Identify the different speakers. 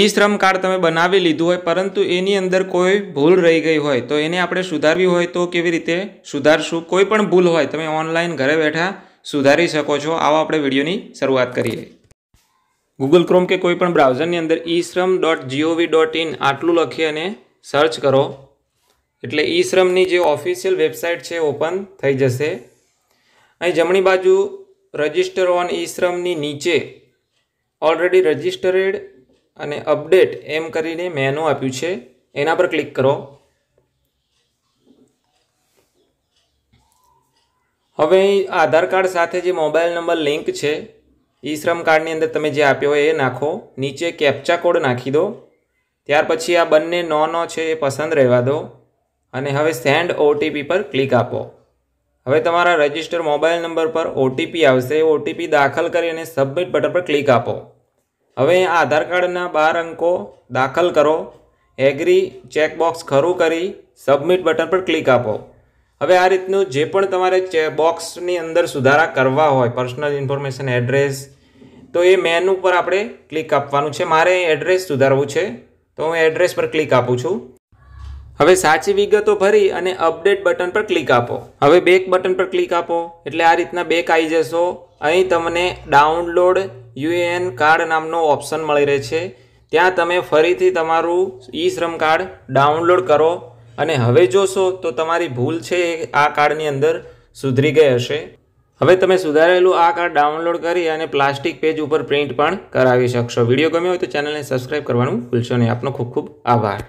Speaker 1: ઈ શ્રમ કાર્ડ તમે બનાવી લીધું હોય પરંતુ એની અંદર કોઈ ભૂલ રહી ગઈ હોય તો એને આપણે સુધારવી હોય તો કેવી રીતે સુધારશું કોઈ પણ ભૂલ હોય તમે ઓનલાઈન ઘરે બેઠા સુધારી શકો છો આવો આપણે વિડીયોની શરૂઆત કરીએ ગૂગલ ક્રોમ કે કોઈ પણ બ્રાઉઝરની અંદર ઈ શ્રમ ડોટ જીઓવી ડોટ ઇન આટલું લખી અને સર્ચ કરો એટલે ઈ શ્રમની જે ઓફિશિયલ વેબસાઇટ છે ઓપન થઈ જશે અહીં જમણી બાજુ રજિસ્ટર ઓન ઈ શ્રમની નીચે ઓલરેડી રજિસ્ટરેડ અને અપડેટ એમ કરીને મેનુ આપ્યું છે એના પર ક્લિક કરો હવે આધાર કાર્ડ સાથે જે મોબાઈલ નંબર લિંક છે ઈ શ્રમ કાર્ડની અંદર તમે જે આપ્યો હોય એ નાખો નીચે કેપ્ચા કોડ નાખી દો ત્યાર પછી આ બંને નો નો છે એ પસંદ રહેવા દો અને હવે સેન્ડ ઓટીપી પર ક્લિક આપો હવે તમારા રજિસ્ટર મોબાઈલ નંબર પર ઓટીપી આવશે ઓટીપી દાખલ કરી અને સબમિટ બટન પર ક્લિક આપો હવે આ આધાર કાર્ડના બાર અંકો દાખલ કરો એગ્રી ચેકબોક્સ ખરું કરી સબમિટ બટન પર ક્લિક આપો હવે આ રીતનું જે પણ તમારે બોક્સની અંદર સુધારા કરવા હોય પર્સનલ ઇન્ફોર્મેશન એડ્રેસ તો એ મેન ઉપર આપણે ક્લિક આપવાનું છે મારે એડ્રેસ સુધારવું છે તો હું એડ્રેસ પર ક્લિક આપું છું હવે સાચી વિગતો ભરી અને અપડેટ બટન પર ક્લિક આપો હવે બેક બટન પર ક્લિક આપો એટલે આ રીતના બેક આવી જશો અહીં તમને ડાઉનલોડ યુએએન કાર્ડ નામનો ઓપ્શન મળી રહે છે ત્યાં તમે ફરીથી તમારું ઈ શ્રમ કાર્ડ ડાઉનલોડ કરો અને હવે જોશો તો તમારી ભૂલ છે એ આ કાર્ડની અંદર સુધરી ગઈ હશે હવે તમે સુધારેલું આ કાર્ડ ડાઉનલોડ કરી અને પ્લાસ્ટિક પેજ ઉપર પ્રિન્ટ પણ કરાવી શકશો વિડીયો ગમ્યો હોય તો ચેનલને સબસ્ક્રાઈબ કરવાનું ભૂલશો નહીં આપનો ખૂબ ખૂબ આભાર